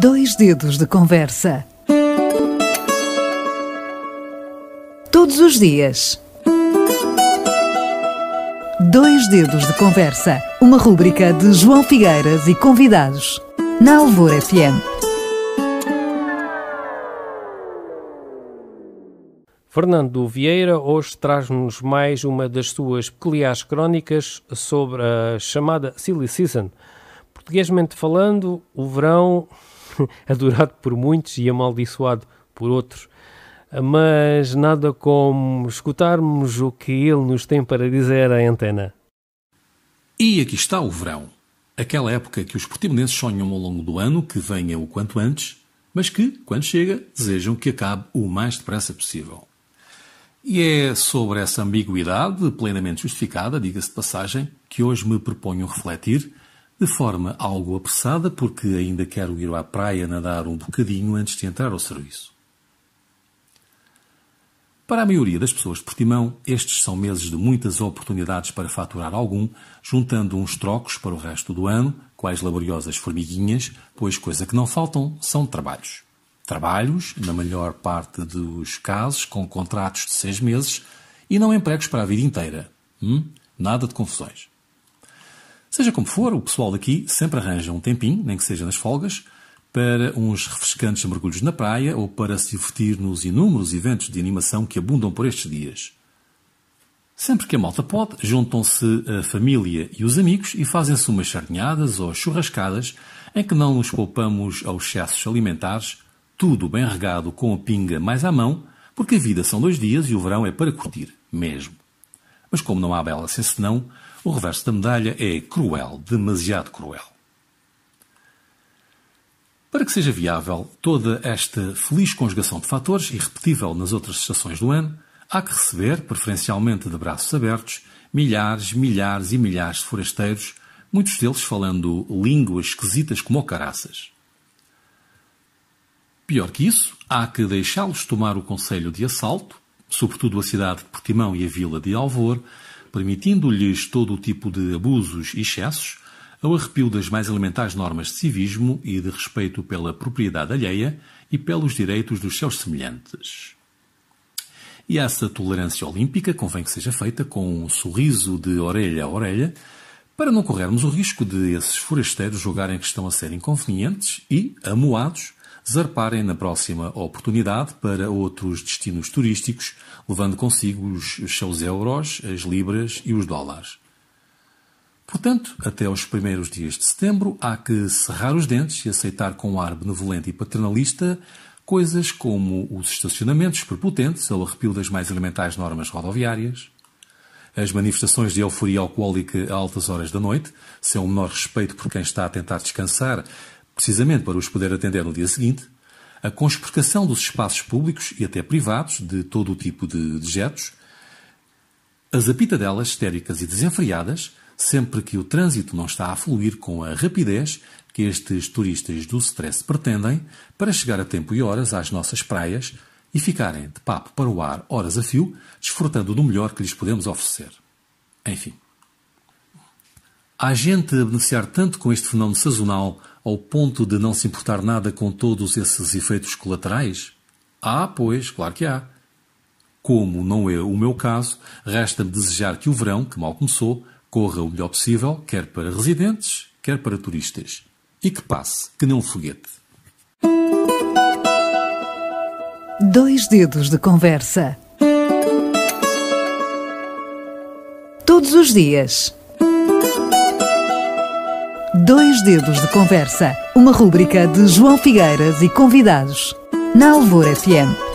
Dois Dedos de Conversa. Todos os dias. Dois Dedos de Conversa. Uma rúbrica de João Figueiras e convidados. Na Alvor FM. Fernando Vieira hoje traz-nos mais uma das suas peculiares crónicas sobre a chamada Silly Season portuguesamente falando, o verão adorado por muitos e amaldiçoado por outros. Mas nada como escutarmos o que ele nos tem para dizer à antena. E aqui está o verão. Aquela época que os portimonenses sonham ao longo do ano que venha o quanto antes, mas que, quando chega, desejam que acabe o mais depressa possível. E é sobre essa ambiguidade, plenamente justificada, diga-se de passagem, que hoje me proponho refletir de forma algo apressada, porque ainda quero ir à praia nadar um bocadinho antes de entrar ao serviço. Para a maioria das pessoas de Portimão, estes são meses de muitas oportunidades para faturar algum, juntando uns trocos para o resto do ano, quais laboriosas formiguinhas, pois coisa que não faltam são trabalhos. Trabalhos, na maior parte dos casos, com contratos de seis meses e não empregos para a vida inteira. Hum? Nada de confusões. Seja como for, o pessoal daqui sempre arranja um tempinho, nem que seja nas folgas, para uns refrescantes mergulhos na praia ou para se divertir nos inúmeros eventos de animação que abundam por estes dias. Sempre que a malta pode, juntam-se a família e os amigos e fazem-se umas charneadas ou churrascadas em que não nos poupamos aos excessos alimentares, tudo bem regado com a pinga mais à mão, porque a vida são dois dias e o verão é para curtir, mesmo. Mas como não há bela sem senão, o reverso da medalha é cruel, demasiado cruel. Para que seja viável toda esta feliz conjugação de fatores, irrepetível nas outras estações do ano, há que receber, preferencialmente de braços abertos, milhares, milhares e milhares de forasteiros, muitos deles falando línguas esquisitas como caraças. Pior que isso, há que deixá-los tomar o conselho de assalto, sobretudo a cidade de Portimão e a vila de Alvor, permitindo-lhes todo o tipo de abusos e excessos, ao arrepio das mais elementares normas de civismo e de respeito pela propriedade alheia e pelos direitos dos seus semelhantes. E essa tolerância olímpica convém que seja feita com um sorriso de orelha a orelha, para não corrermos o risco de esses forasteiros jogarem que estão a ser inconvenientes e, amuados, zarparem na próxima oportunidade para outros destinos turísticos, levando consigo os seus euros, as libras e os dólares. Portanto, até os primeiros dias de setembro, há que cerrar os dentes e aceitar com ar benevolente e paternalista coisas como os estacionamentos prepotentes ao arrepio das mais elementares normas rodoviárias, as manifestações de euforia alcoólica a altas horas da noite, sem o menor respeito por quem está a tentar descansar, precisamente para os poder atender no dia seguinte, a conspurcação dos espaços públicos e até privados de todo o tipo de dejetos, as apitadelas histéricas e desenfreadas, sempre que o trânsito não está a fluir com a rapidez que estes turistas do stress pretendem para chegar a tempo e horas às nossas praias e ficarem de papo para o ar horas a fio, desfrutando do melhor que lhes podemos oferecer. Enfim. Há gente a beneficiar tanto com este fenómeno sazonal ao ponto de não se importar nada com todos esses efeitos colaterais? Ah, pois, claro que há. Como não é o meu caso, resta-me desejar que o verão, que mal começou, corra o melhor possível, quer para residentes, quer para turistas. E que passe, que nem um foguete. Dois dedos de conversa. Todos os dias. Dois Dedos de Conversa, uma rúbrica de João Figueiras e convidados, na Alvor FM